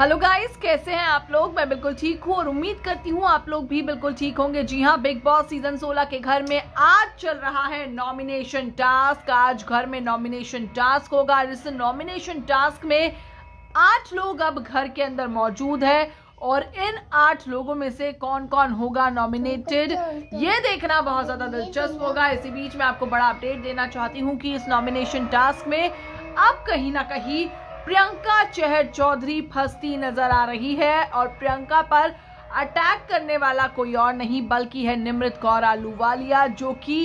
hello guys कैसे हैं आप लोग मैं बिल्कुल ठीक हूँ और उम्मीद करती हूँ आप लोग भी बिल्कुल ठीक होंगे जी हाँ बिग बॉस सीजन 16 के घर में आज चल रहा है नॉमिनेशन टास्क आज घर में नॉमिनेशन टास्क होगा और इस नॉमिनेशन टास्क में आठ लोग अब घर के अंदर मौजूद है और इन आठ लोगों में से कौन कौन होगा नॉमिनेटेड ये देखना बहुत ज़्यादा दिलचस्प होगा इसी बीच में आपको बड़ा अपडेट देना चाहती हूँ कि इस नॉमिनेशन टास्क में अब कहीं ना कहीं प्रियंका चहर चौधरी फंसती नजर आ रही है और प्रियंका पर अटैक करने वाला कोई और नहीं बल्कि है निमृत कौर आलूवालिया जो कि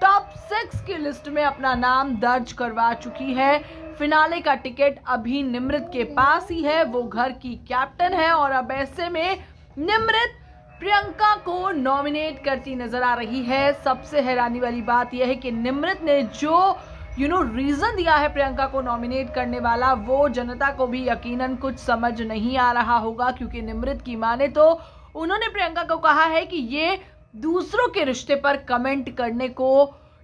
टॉप सिक्स की लिस्ट में अपना नाम दर्ज करवा चुकी है फिनाले का टिकट अभी निमृत के पास ही है वो घर की कैप्टन है और अब ऐसे में निमृत प्रियंका को नॉमिनेट करती नजर आ रही है सबसे हैरानी वाली बात यह है कि निमृत ने जो यू नो रीज़न दिया है प्रियंका को नॉमिनेट करने वाला वो जनता को भी यकीनन कुछ समझ नहीं आ रहा होगा क्योंकि निमृत की माने तो उन्होंने प्रियंका को कहा है कि ये दूसरों के रिश्ते पर कमेंट करने को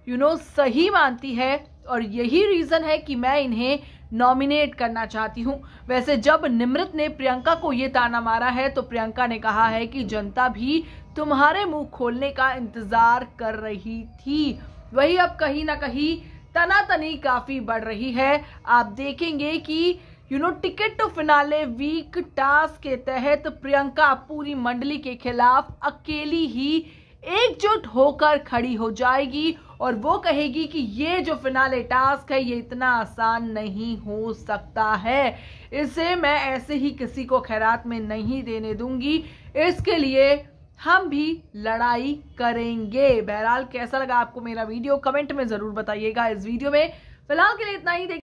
यू you नो know, सही मानती है और यही रीज़न है कि मैं इन्हें नॉमिनेट करना चाहती हूँ वैसे जब निमृत ने प्रियंका को ये ताना मारा है तो प्रियंका ने कहा है कि जनता भी तुम्हारे मुंह खोलने का इंतज़ार कर रही थी वही अब कहीं ना कहीं तनातनी काफ़ी बढ़ रही है आप देखेंगे कि you know ticket to finale week task के तहत प्रियंका पूरी मंडली के खिलाफ अकेली ही एकजुट होकर खड़ी हो जाएगी और वो कहेगी कि ये जो फिनाले टास्क है ये इतना आसान नहीं हो सकता है इसे मैं ऐसे ही किसी को खैरात में नहीं देने दूंगी इसके लिए हम भी लड़ाई करेंगे बहरहाल कैसा लगा आपको मेरा वीडियो कमेंट में ज़रूर बताइएगा इस वीडियो में फिलहाल के लिए इतना ही